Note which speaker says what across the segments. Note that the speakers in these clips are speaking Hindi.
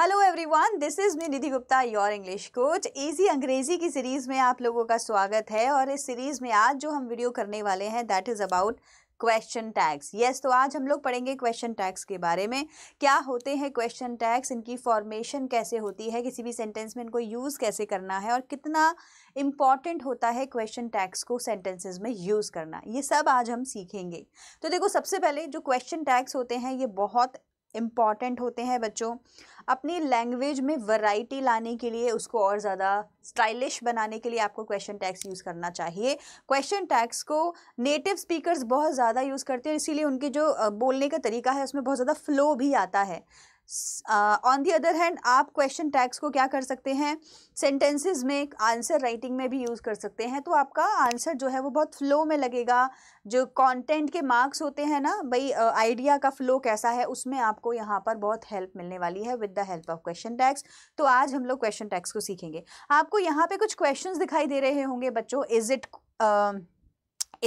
Speaker 1: Hello everyone this is me Nidhi Gupta your English coach easy अंग्रेज़ी की सीरीज़ में आप लोगों का स्वागत है और इस सीरीज़ में आज जो हम वीडियो करने वाले हैं that is about question tags yes तो आज हम लोग पढ़ेंगे क्वेश्चन टैग्स के बारे में क्या होते हैं क्वेश्चन टैग्स इनकी फॉर्मेशन कैसे होती है किसी भी सेंटेंस में इनको यूज़ कैसे करना है और कितना इम्पॉर्टेंट होता है क्वेश्चन टैग्स को सेंटेंसेस में यूज़ करना ये सब आज हम सीखेंगे तो देखो सबसे पहले जो क्वेश्चन टैग्स होते हैं ये बहुत इम्पॉर्टेंट होते हैं बच्चों अपनी लैंग्वेज में वैरायटी लाने के लिए उसको और ज़्यादा स्टाइलिश बनाने के लिए आपको क्वेश्चन टैक्स यूज़ करना चाहिए क्वेश्चन टैक्स को नेटिव स्पीकर्स बहुत ज़्यादा यूज़ करते हैं इसीलिए उनके जो बोलने का तरीका है उसमें बहुत ज़्यादा फ्लो भी आता है ऑन दी अदर हैंड आप क्वेश्चन टैग्स को क्या कर सकते हैं सेंटेंसेस में आंसर राइटिंग में भी यूज़ कर सकते हैं तो आपका आंसर जो है वो बहुत फ्लो में लगेगा जो कंटेंट के मार्क्स होते हैं ना भाई आइडिया uh, का फ्लो कैसा है उसमें आपको यहाँ पर बहुत हेल्प मिलने वाली है with the help of question tags तो आज हम लोग क्वेश्चन टैक्स को सीखेंगे आपको यहाँ पे कुछ क्वेश्चन दिखाई दे रहे होंगे बच्चों is it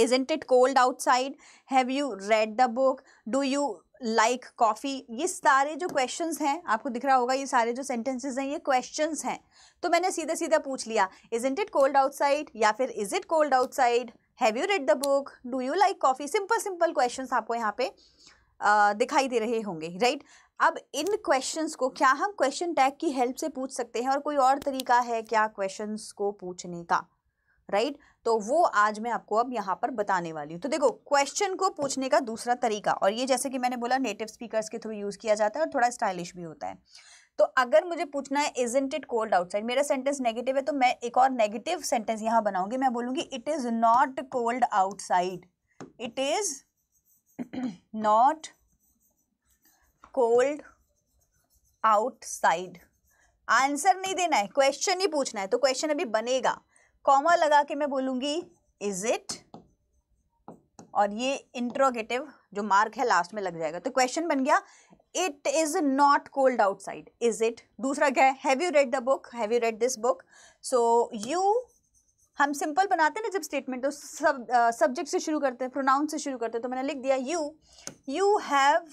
Speaker 1: isn't it cold outside have you read the book do you like like, कॉफ़ी ये सारे जो क्वेश्चंस हैं आपको दिख रहा होगा ये सारे जो सेंटेंसेस हैं ये क्वेश्चंस हैं तो मैंने सीधा सीधा पूछ लिया isn't it cold outside या फिर is it cold outside have you read the book do you like coffee simple simple questions आपको यहाँ पे दिखाई दे रहे होंगे राइट right? अब इन क्वेश्चन को क्या हम क्वेश्चन टैग की हेल्प से पूछ सकते हैं और कोई और तरीका है क्या क्वेश्चन को पूछने का राइट तो वो आज मैं आपको अब यहाँ पर बताने वाली हूँ तो देखो क्वेश्चन को पूछने का दूसरा तरीका और ये जैसे कि मैंने बोला नेटिव स्पीकर्स के थ्रू यूज़ किया जाता है और थोड़ा स्टाइलिश भी होता है तो अगर मुझे पूछना है isn't it cold outside मेरा सेंटेंस नेगेटिव है तो मैं एक और नेगेटिव सेंटेंस यहाँ बनाऊंगी मैं बोलूँगी it is not cold outside it is not cold outside answer नहीं देना है क्वेश्चन ही पूछना है तो क्वेश्चन अभी बनेगा कॉमा लगा के मैं बोलूंगी इज इट और ये इंट्रोगेटिव जो मार्क है लास्ट में लग जाएगा तो क्वेश्चन बन गया it is not cold outside is it दूसरा क्या have you read the book have you read this book so you हम सिंपल बनाते हैं ना जब स्टेटमेंट तो सब सब्जेक्ट से शुरू करते हैं प्रोनाउन से शुरू करते हैं तो मैंने लिख दिया you you have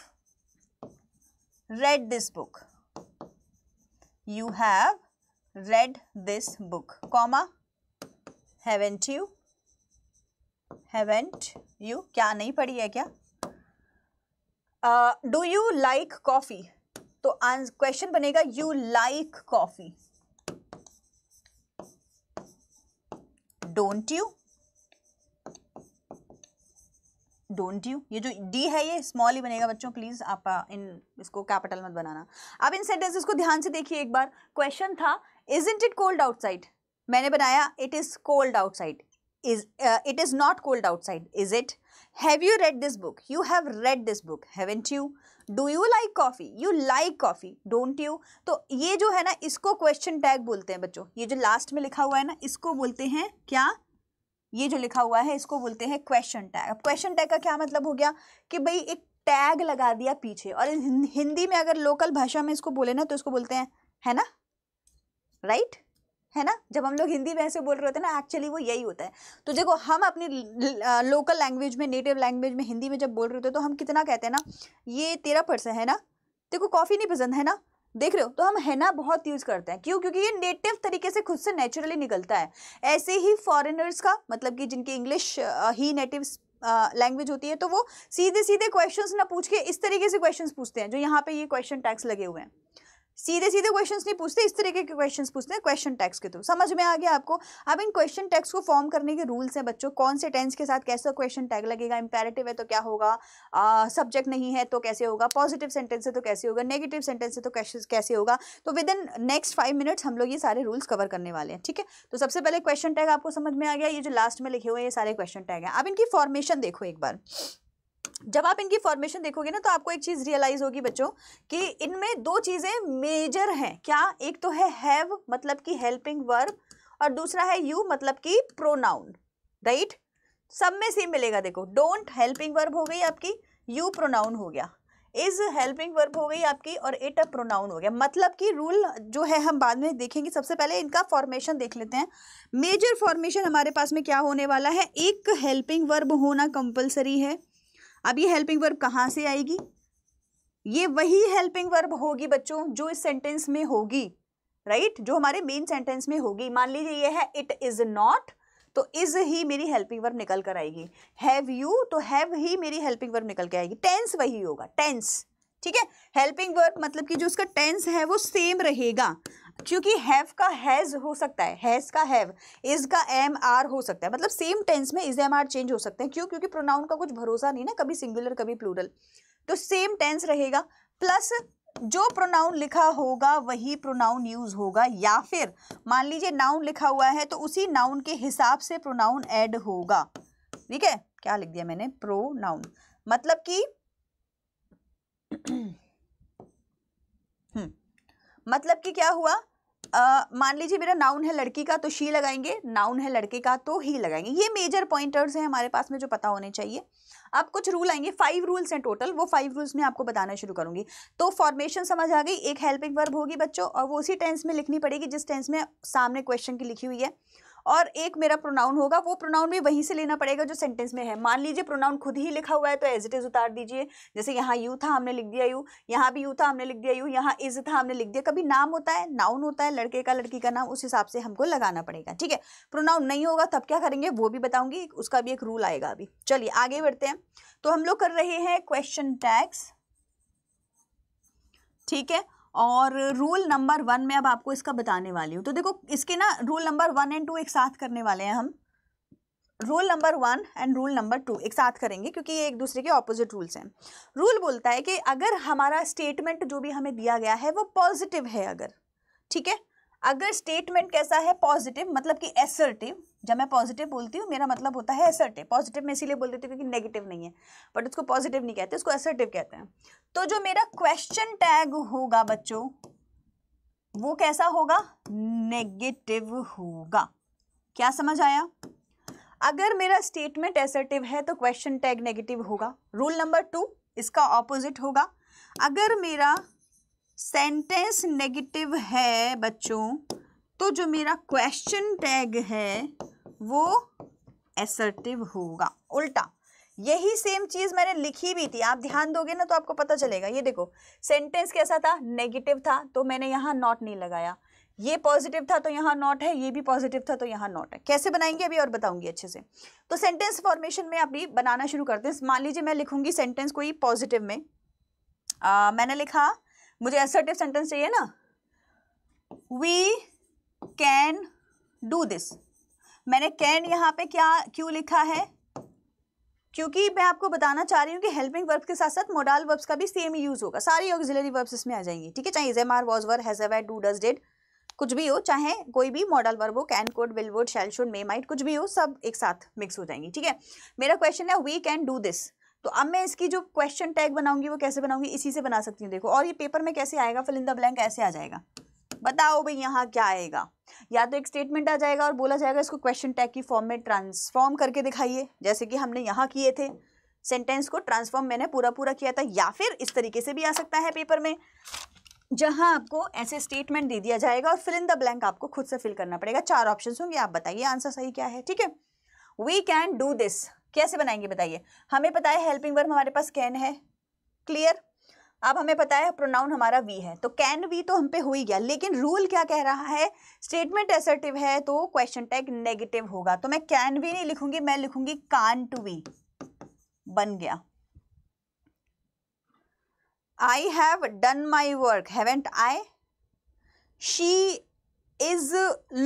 Speaker 1: read this book you have read this book comma haven't you haven't you क्या नहीं पढ़ी है क्या डू यू लाइक कॉफ़ी तो क्वेश्चन बनेगा you like coffee don't you don't you ये जो डी है ये स्मॉल ही बनेगा बच्चों प्लीज़ आप uh, इन इसको कैपिटल मत बनाना अब इन सेंटेंसेस को ध्यान से देखिए एक बार क्वेश्चन था isn't it cold outside मैंने बनाया it is cold outside is it is not cold outside is it have you read this book you have read this book haven't you do you like coffee you like coffee don't you तो ये जो है ना इसको क्वेश्चन टैग बोलते हैं बच्चों ये जो लास्ट में लिखा हुआ है ना इसको बोलते हैं क्या ये जो लिखा हुआ है इसको बोलते हैं क्वेश्चन टैग अब क्वेश्चन टैग का क्या मतलब हो गया कि भाई एक टैग लगा दिया पीछे और हिंदी में अगर लोकल भाषा में इसको बोले ना तो इसको बोलते हैं है ना राइट right? है ना जब हम लोग हिंदी में ऐसे बोल रहे होते हैं ना एक्चुअली वो यही होता है तो देखो हम अपनी लोकल लैंग्वेज में नेटिव लैंग्वेज में हिंदी में जब बोल रहे होते हैं तो हम कितना कहते हैं ना ये तेरा पर्सन है ना देखो कॉफ़ी नहीं पसंद है ना देख रहे हो तो हम है ना बहुत यूज़ करते हैं क्यों क्योंकि ये नेटिव तरीके से खुद से नेचुरली निकलता है ऐसे ही फॉरेनर्स का मतलब कि जिनकी इंग्लिश ही नेटिव लैंग्वेज होती है तो वो सीधे सीधे क्वेश्चंस ना पूछ के इस तरीके से क्वेश्चंस पूछते हैं जो यहाँ पे ये क्वेश्चन टैक्स लगे हुए हैं सीधे सीधे क्वेश्चंस नहीं पूछते इस तरीके के क्वेश्चंस पूछते हैं क्वेश्चन टैक्स के थ्रू समझ में आ गया आपको अब इन क्वेश्चन टैक्स को फॉर्म करने के रूल्स हैं बच्चों कौन से टेंस के साथ कैसा क्वेश्चन टैग लगेगा इंपेरेटिव है तो क्या होगा सब्जेक्ट नहीं है तो कैसे होगा पॉजिटिव सेंटेंस है तो कैसे होगा नेगेटिव सेंटेंस है तो कैसे होगा तो within next five minutes हम लोग ये सारे रूल्स कवर करने वाले हैं ठीक है तो सबसे पहले क्वेश्चन टैग आपको समझ में आ गया ये जो लास्ट में लिखे हुए ये सारे क्वेश्चन टैग हैं अब इनकी फॉर्मेशन देखो एक बार जब आप इनकी फॉर्मेशन देखोगे ना तो आपको एक चीज़ रियलाइज़ होगी बच्चों कि इनमें दो चीज़ें मेजर हैं क्या एक तो है हैव मतलब कि हेल्पिंग वर्ब और दूसरा है यू मतलब कि प्रोनाउन राइट सब में सेम मिलेगा देखो डोंट हेल्पिंग वर्ब हो गई आपकी यू प्रोनाउन हो गया इज हेल्पिंग वर्ब हो गई आपकी और इट अ प्रोनाउन हो गया मतलब कि रूल जो है हम बाद में देखेंगे सबसे पहले इनका फॉर्मेशन देख लेते हैं मेजर फॉर्मेशन हमारे पास में क्या होने वाला है एक हेल्पिंग वर्ब होना कंपलसरी है अब ये हेल्पिंग वर्ब कहाँ से आएगी ये वही हेल्पिंग वर्ब होगी बच्चों जो इस सेंटेंस में होगी राइट right? जो हमारे मेन सेंटेंस में होगी मान लीजिए ये है इट इज़ नॉट तो इज ही मेरी हेल्पिंग वर्ब निकल कर आएगी हैव यू तो हैव ही मेरी हेल्पिंग वर्ब निकल के आएगी टेंस वही होगा टेंस ठीक है हेल्पिंग वर्ब मतलब कि जो उसका टेंस है वो सेम रहेगा क्योंकि हैव का हैज़ हो सकता है हैज़ का हैव इज़ का एम आर हो सकता है मतलब सेम टेंस में इज एम आर चेंज हो सकते हैं क्यों क्योंकि प्रोनाउन का कुछ भरोसा नहीं ना कभी सिंगुलर कभी प्लूरल तो सेम टेंस रहेगा प्लस जो प्रोनाउन लिखा होगा वही प्रोनाउन यूज होगा या फिर मान लीजिए नाउन लिखा हुआ है तो उसी नाउन के हिसाब से प्रोनाउन एड होगा ठीक है क्या लिख दिया मैंने प्रो नाउन मतलब कि हम्म। मतलब कि क्या हुआ मान लीजिए मेरा नाउन है लड़की का तो शी लगाएंगे नाउन है लड़के का तो ही लगाएंगे ये मेजर पॉइंटर्स हैं हमारे पास में जो पता होने चाहिए अब कुछ रूल आएंगे फाइव रूल्स हैं टोटल वो फाइव रूल्स में आपको बताना शुरू करूंगी तो फॉर्मेशन समझ आ गई एक हेल्पिंग वर्ब होगी बच्चों और वो उसी टेंस में लिखनी पड़ेगी जिस टेंस में सामने क्वेश्चन की लिखी हुई है और एक मेरा प्रोनाउन होगा वो प्रोनाउन भी वहीं से लेना पड़ेगा जो सेंटेंस में है मान लीजिए प्रोनाउन खुद ही लिखा हुआ है तो एज इट इज़ उतार दीजिए जैसे यहाँ यू था हमने लिख दिया यू यहाँ भी यू था हमने लिख दिया यू यहाँ इज था हमने लिख दिया कभी नाम होता है नाउन होता है लड़के का लड़की का नाम उस हिसाब से हमको लगाना पड़ेगा ठीक है प्रोनाउन नहीं होगा तब क्या करेंगे वो भी बताऊंगी उसका भी एक रूल आएगा अभी चलिए आगे बढ़ते हैं तो हम लोग कर रहे हैं क्वेश्चन टैक्स ठीक है और रूल नंबर वन में अब आपको इसका बताने वाली हूँ तो देखो इसके ना rule number one and two एक साथ करने वाले हैं हम rule number one and rule number two एक साथ करेंगे क्योंकि ये एक दूसरे के ऑपोजिट रूल्स हैं रूल बोलता है कि अगर हमारा स्टेटमेंट जो भी हमें दिया गया है वो पॉजिटिव है अगर ठीक है अगर स्टेटमेंट कैसा है पॉजिटिव मतलब कि एसर्टिव जब मैं पॉजिटिव बोलती हूँ मेरा मतलब होता है एसर्टिव पॉजिटिव मैं इसीलिए बोल देती हूँ क्योंकि नेगेटिव नहीं है बट उसको पॉजिटिव नहीं कहते उसको एसर्टिव कहते हैं तो जो मेरा क्वेश्चन टैग होगा बच्चों वो कैसा होगा नेगेटिव होगा क्या समझ आया अगर मेरा स्टेटमेंट एसर्टिव है तो क्वेश्चन टैग नेगेटिव होगा रूल नंबर टू इसका ऑपोजिट होगा अगर मेरा सेंटेंस नेगेटिव है बच्चों तो जो मेरा क्वेश्चन टैग है वो एसर्टिव होगा उल्टा यही सेम चीज़ मैंने लिखी भी थी आप ध्यान दोगे ना तो आपको पता चलेगा ये देखो सेंटेंस कैसा था नेगेटिव था तो मैंने यहाँ नॉट नहीं लगाया ये पॉजिटिव था तो यहाँ नॉट है ये भी पॉजिटिव था तो यहाँ नॉट है कैसे बनाएंगे अभी और बताऊंगी अच्छे से तो सेंटेंस फॉर्मेशन में अभी बनाना शुरू करते हैं मान लीजिए मैं लिखूंगी सेंटेंस कोई पॉजिटिव में आ, मैंने लिखा मुझे असर्टिव सेंटेंस चाहिए ना वी कैन डू दिस मैंने कैन यहाँ पे क्या क्यों लिखा है क्योंकि मैं आपको बताना चाह रही हूँ कि हेल्पिंग वर्ब्स के साथ साथ मोडल वर्ब्स का भी सेम यूज़ होगा सारी ऑक्सिलरी वर्ब्स इसमें आ जाएंगी ठीक है चाहे am are was were has do does did कुछ भी हो चाहे कोई भी मॉडल वर्ब हो can could will would shall should may might कुछ भी हो सब एक साथ मिक्स हो जाएंगी ठीक है मेरा क्वेश्चन है वी कैन डू दिस तो अब मैं इसकी जो क्वेश्चन टैग बनाऊंगी वो कैसे बनाऊंगी इसी से बना सकती हूँ देखो और ये पेपर में कैसे आएगा फिल इन द ब्लैंक ऐसे आ जाएगा बताओ भाई यहाँ क्या आएगा या तो एक स्टेटमेंट आ जाएगा और बोला जाएगा इसको क्वेश्चन टैग की फॉर्म में ट्रांसफॉर्म करके दिखाइए जैसे कि हमने यहाँ किए थे सेंटेंस को ट्रांसफॉर्म मैंने पूरा पूरा किया था या फिर इस तरीके से भी आ सकता है पेपर में जहां आपको ऐसे स्टेटमेंट दे दिया जाएगा और फिल इन द ब्लैंक आपको खुद से फिल करना पड़ेगा चार ऑप्शन होंगे आप बताइए आंसर सही क्या है ठीक है वी कैन डू दिस कैसे बनाएंगे बताइए हमें पता है हेल्पिंग वर्ब हमारे पास कैन है क्लियर अब हमें पता है प्रोनाउन हमारा वी है तो कैन वी तो हम पे हो ही गया लेकिन रूल क्या कह रहा है स्टेटमेंट एसर्टिव है तो क्वेश्चन टैग नेगेटिव होगा तो मैं कैन वी नहीं लिखूंगी मैं लिखूंगी कान टू वी बन गया I have done my work haven't I she is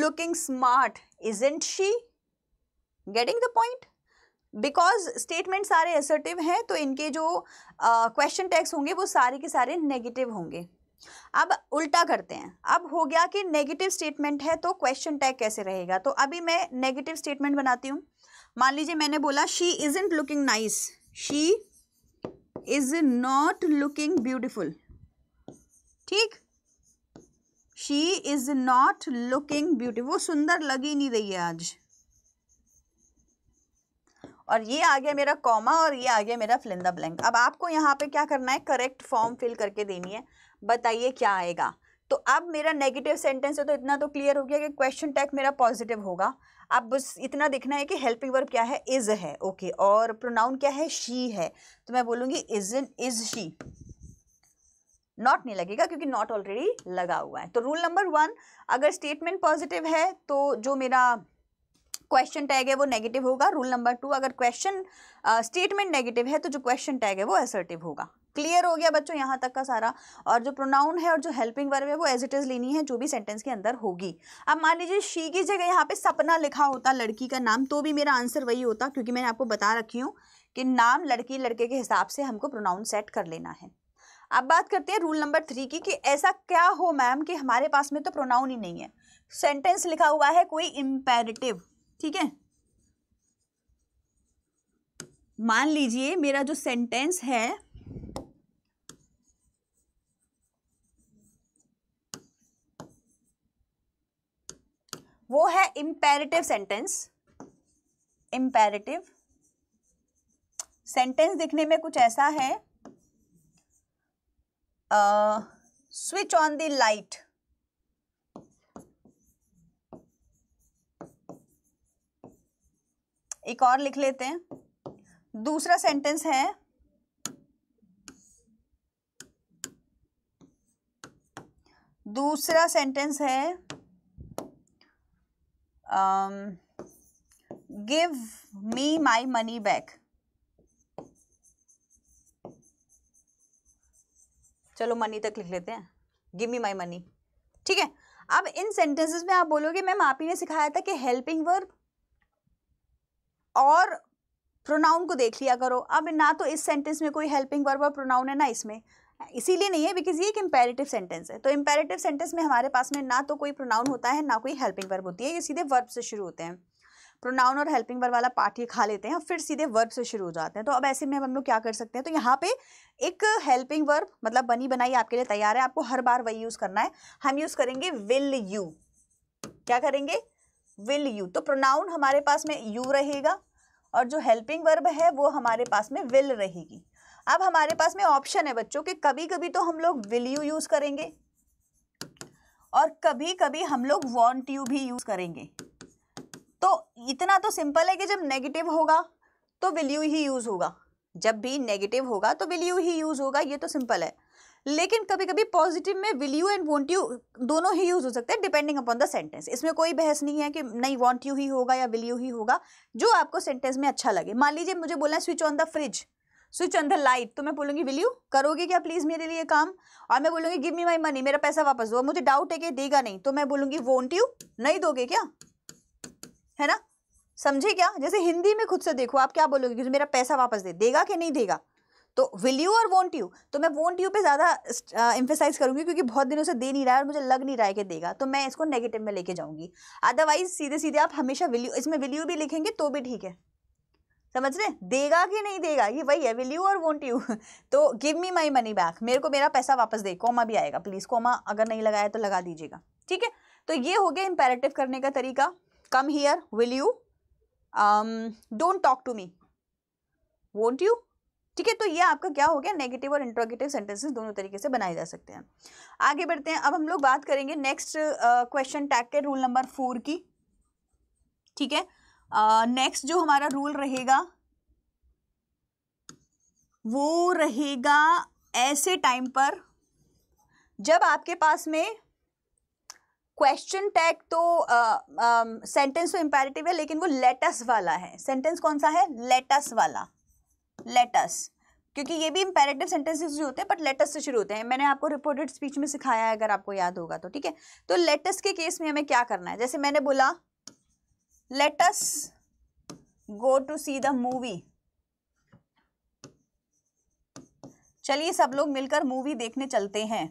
Speaker 1: looking smart is she getting the point because statement सारे असर्टिव हैं तो इनके जो क्वेश्चन uh, टैक्स होंगे वो सारे के सारे नेगेटिव होंगे अब उल्टा करते हैं अब हो गया कि नेगेटिव स्टेटमेंट है तो क्वेश्चन टैग कैसे रहेगा तो अभी मैं नेगेटिव स्टेटमेंट बनाती हूँ मान लीजिए मैंने बोला she isn't looking nice she is not looking beautiful ठीक she is not looking beautiful वो सुंदर लगी नहीं रही है आज और ये आ गया मेरा कॉमा और ये आ गया मेरा फिलिंदा ब्लैंक अब आपको यहाँ पे क्या करना है करेक्ट फॉर्म फिल करके देनी है बताइए क्या आएगा तो अब मेरा नेगेटिव सेंटेंस है तो इतना तो क्लियर हो गया कि क्वेश्चन टैग मेरा पॉजिटिव होगा अब बस इतना दिखना है कि हेल्पिंग वर्ब क्या है इज़ है ओके okay. और प्रोनाउन क्या है शी है तो मैं बोलूँगी isn't is she not नहीं लगेगा क्योंकि नॉट ऑलरेडी लगा हुआ है तो रूल नंबर वन अगर स्टेटमेंट पॉजिटिव है तो जो मेरा क्वेश्चन टैग है वो नेगेटिव होगा रूल नंबर टू अगर क्वेश्चन स्टेटमेंट नेगेटिव है तो जो क्वेश्चन टैग है वो असर्टिव होगा क्लियर हो गया बच्चों यहाँ तक का सारा और जो प्रोनाउन है और जो हेल्पिंग वर्ब है वो एज इट इज़ लेनी है जो भी सेंटेंस के अंदर होगी अब मान लीजिए शी की जगह यहाँ पे सपना लिखा होता लड़की का नाम तो भी मेरा आंसर वही होता क्योंकि मैंने आपको बता रखी हूँ कि नाम लड़की लड़के के हिसाब से हमको प्रोनाउन सेट कर लेना है अब बात करते हैं रूल नंबर थ्री की कि ऐसा क्या हो मैम कि हमारे पास में तो प्रोनाउन ही नहीं है सेंटेंस लिखा हुआ है कोई इम्पेरेटिव ठीक है मान लीजिए मेरा जो सेंटेंस है वो है इंपेरेटिव सेंटेंस इंपेरेटिव सेंटेंस दिखने में कुछ ऐसा है स्विच ऑन द लाइट एक और लिख लेते हैं दूसरा सेंटेंस है दूसरा सेंटेंस है give me my money back चलो मनी तक लिख लेते हैं गिव मी माई मनी ठीक है अब इन सेंटेंसेस में आप बोलोगे मैम आप ही ने सिखाया था कि हेल्पिंग वर्ब और प्रोनाउन को देख लिया करो अब ना तो इस सेंटेंस में कोई हेल्पिंग वर्ब और प्रोनाउन है ना इसमें इसीलिए नहीं है बिकॉज ये एक इम्पेरेटिव सेंटेंस है तो इम्पेरेटिव सेंटेंस में हमारे पास में ना तो कोई प्रोनाउन होता है ना कोई हेल्पिंग वर्ब होती है ये सीधे वर्ब से शुरू होते हैं प्रोनाउन और हेल्पिंग वर्ब वाला पार्ट ये खा लेते हैं और फिर सीधे वर्ब से शुरू हो जाते हैं तो अब ऐसे में हम लोग क्या कर सकते हैं तो यहाँ पे एक हेल्पिंग वर्ब मतलब बनी बनाई आपके लिए तैयार है आपको हर बार वही यूज़ करना है हम यूज़ करेंगे विल यू क्या करेंगे विल यू तो प्रोनाउन हमारे पास में यू रहेगा और जो हेल्पिंग वर्ब है वो हमारे पास में विल रहेगी अब हमारे पास में ऑप्शन है बच्चों कि कभी कभी तो हम लोग विल यू यूज़ करेंगे और कभी कभी हम लोग वॉन्ट यू भी यूज़ करेंगे तो इतना तो सिंपल है कि जब नेगेटिव होगा तो विल यू ही यूज़ होगा जब भी नेगेटिव होगा तो विल यू ही यूज़ होगा ये तो सिंपल है लेकिन कभी कभी पॉजिटिव में will you and won't you दोनों ही यूज हो सकते हैं डिपेंडिंग अपॉन द सेंटेंस इसमें कोई बहस नहीं है कि नहीं वॉन्ट यू ही होगा या विल यू ही होगा जो आपको सेंटेंस में अच्छा लगे मान लीजिए मुझे बोलना है switch on the fridge switch on the light तो मैं बोलूंगी विल यू करोगे क्या प्लीज़ मेरे लिए काम और मैं बोलूंगी गिव मी माई मनी मेरा पैसा वापस दो मुझे डाउट है कि देगा नहीं तो मैं बोलूंगी वॉन्ट यू नहीं दोगे क्या है ना समझे क्या जैसे हिंदी में खुद से देखो आप क्या बोलोगे मेरा पैसा वापस दे देगा कि नहीं देगा तो विल यू और वॉन्ट यू तो मैं वॉन्ट यू पे ज़्यादा इम्फेसाइज करूँगी क्योंकि बहुत दिनों से दे नहीं रहा है और मुझे लग नहीं रहा है कि देगा तो मैं इसको नेगेटिव में लेके जाऊँगी अदरवाइज सीधे सीधे आप हमेशा विल यू इसमें विल यू भी लिखेंगे तो भी ठीक है समझ रहे देगा कि नहीं देगा ये वही है विल यू और वॉन्ट यू तो give me my money back मेरे को मेरा पैसा वापस दे कोमा भी आएगा प्लीज़ कोमा अगर नहीं लगाया तो लगा दीजिएगा ठीक है तो ये हो गया इंपेरेटिव करने का तरीका come here will you don't talk to me won't you ठीक है तो ये आपका क्या हो गया नेगेटिव और इंट्रोगेटिव सेंटेंसेस दोनों तरीके से बनाए जा सकते हैं आगे बढ़ते हैं अब हम लोग बात करेंगे नेक्स्ट क्वेश्चन टैग के रूल नंबर फोर की ठीक है नेक्स्ट जो हमारा रूल रहेगा वो रहेगा ऐसे टाइम पर जब आपके पास में क्वेश्चन टैग तो सेंटेंस तो इम्पेरेटिव है लेकिन वो लेटस वाला है सेंटेंस कौन सा है लेटस वाला लेटस क्योंकि ये भी इंपेरेटिव सेंटेंसेस जो होते हैं बट लेटस से शुरू होते हैं मैंने आपको रिपोर्टेड स्पीच में सिखाया है अगर आपको याद होगा तो ठीक है तो लेटस के केस में हमें क्या करना है जैसे मैंने बोला let's go to see the movie चलिए सब लोग मिलकर मूवी देखने चलते हैं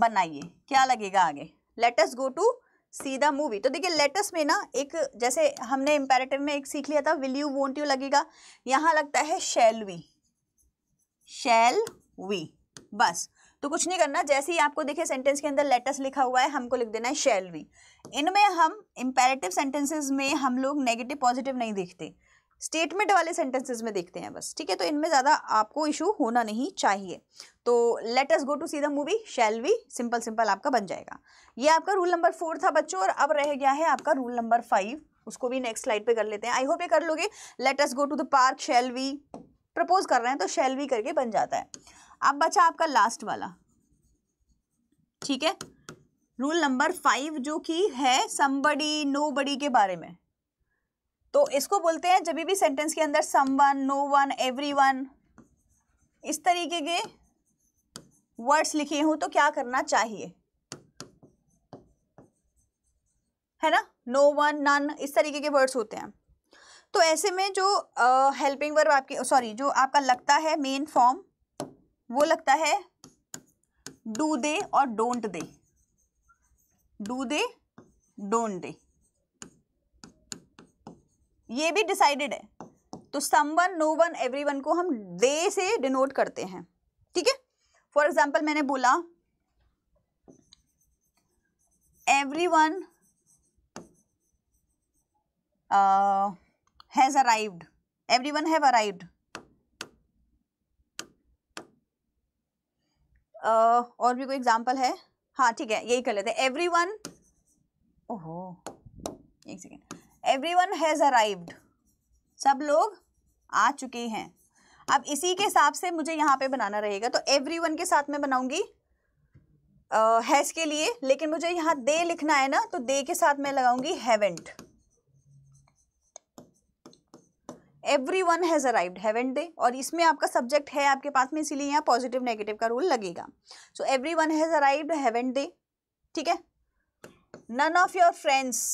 Speaker 1: बनाइए क्या लगेगा आगे लेटस गो टू सीधा मूवी तो देखिए लेटेस्ट में ना एक जैसे हमने इम्पेरेटिव में एक सीख लिया था विल यू वोंट यू लगेगा यहाँ लगता है शेल वी शेल वी बस तो कुछ नहीं करना जैसे ही आपको देखिए सेंटेंस के अंदर लेटेस्ट लिखा हुआ है हमको लिख देना है शेल वी इनमें हम इम्पेरेटिव सेंटेंसेज में हम लोग नेगेटिव पॉजिटिव नहीं देखते स्टेटमेंट वाले सेंटेंसेस में देखते हैं बस ठीक है तो इनमें ज़्यादा आपको इशू होना नहीं चाहिए तो let us go to see the movie shall we simple simple आपका बन जाएगा ये आपका रूल नंबर फोर था बच्चों और अब रह गया है आपका रूल नंबर फाइव उसको भी नेक्स्ट स्लाइड पे कर लेते हैं आई होप ये कर लोगे let us go to the park shall we propose कर रहे हैं तो शैल वी करके बन जाता है अब बचा आपका लास्ट वाला ठीक है रूल नंबर फाइव जो कि है समबडी नो बडी के बारे में तो इसको बोलते हैं जब भी सेंटेंस के अंदर someone no one everyone इस तरीके के वर्ड्स लिखे हों तो क्या करना चाहिए है ना नो वन नन इस तरीके के वर्ड्स होते हैं तो ऐसे में जो हेल्पिंग वर्ब आपके सॉरी जो आपका लगता है मेन फॉर्म वो लगता है डू दे और don't they do they don't they ये भी डिसाइडेड है तो someone no one everyone को हम दे से डिनोट करते हैं ठीक है फॉर एग्जाम्पल मैंने बोला everyone has arrived everyone have arrived और भी कोई एग्जाम्पल है हाँ ठीक है यही कर लेते हैं एवरी वन ओहो एक second everyone has arrived सब लोग आ चुके हैं अब इसी के हिसाब से मुझे यहाँ पे बनाना रहेगा तो एवरी वन के साथ मैं बनाऊंगी हैज़ के लिए लेकिन मुझे यहाँ दे लिखना है ना तो दे के साथ मैं लगाऊंगी haven't everyone has arrived haven't they और इसमें आपका सब्जेक्ट है आपके पास में इसीलिए यहाँ पॉजिटिव नेगेटिव का रूल लगेगा so everyone has arrived haven't they ठीक है none of your friends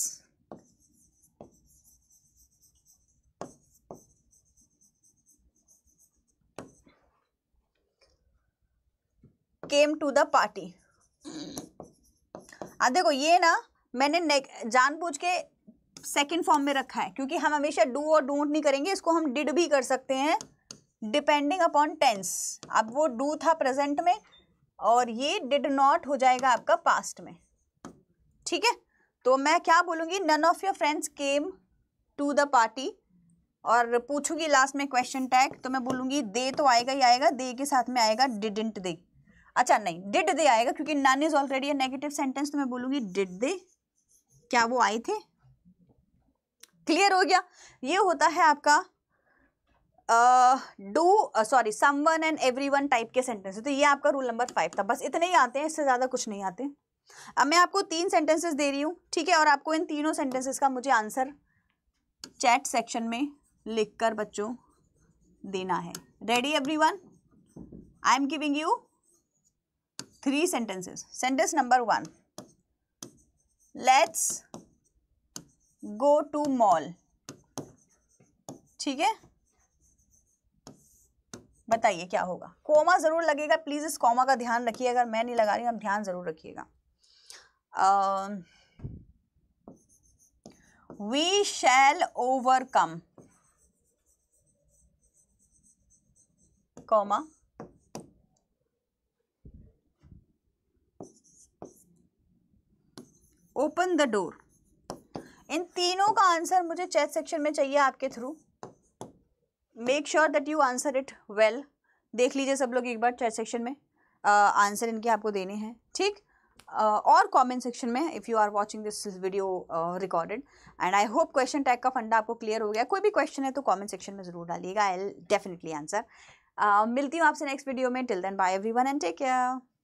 Speaker 1: came to the party आ देखो ये ना मैंने जानबूझ के सेकेंड फॉर्म में रखा है क्योंकि हम हमेशा डू do और डोंट नहीं करेंगे इसको हम डिड भी कर सकते हैं डिपेंडिंग अपॉन टेंस अब वो डू था प्रेजेंट में और ये डिड नॉट हो जाएगा आपका पास्ट में ठीक है तो मैं क्या बोलूँगी none of your friends came to the party और पूछूंगी लास्ट में क्वेश्चन टैग तो मैं बोलूँगी दे तो आएगा ही आएगा दे के साथ में आएगा डिडेंट दे अच्छा नहीं डिड दे आएगा क्योंकि none is already negative sentence तो मैं बोलूंगी डिड दे क्या वो आए थे क्लियर हो गया ये होता है आपका do sorry one and one type के सेंटेंस तो ये आपका रूल नंबर फाइव था बस इतने ही आते हैं इससे ज़्यादा कुछ नहीं आते अब मैं आपको तीन सेंटेंसेस दे रही हूँ ठीक है और आपको इन तीनों सेंटेंसेस का मुझे आंसर चैट सेक्शन में लिखकर बच्चों देना है ready everyone I am giving you three sentences sentence number 1 let's go to mall ठीक है बताइए क्या होगा कोमा ज़रूर लगेगा प्लीज़ इस कोमा का ध्यान रखिए अगर मैं नहीं लगा रही हूं आप ध्यान ज़रूर रखिएगा we shall overcome comma open the door इन तीनों का आंसर मुझे चैट सेक्शन में चाहिए आपके through make sure that you answer it well देख लीजिए सब लोग एक बार चैट सेक्शन में आंसर uh, इनके आपको देने हैं ठीक uh, और कमेंट सेक्शन में if you are watching this video recorded and I hope question tag का फंडा आपको क्लियर हो गया कोई भी क्वेश्चन है तो कमेंट सेक्शन में ज़रूर डालिएगा आई डेफिनेटली आंसर मिलती हूँ आपसे नेक्स्ट वीडियो में till then bye every and take care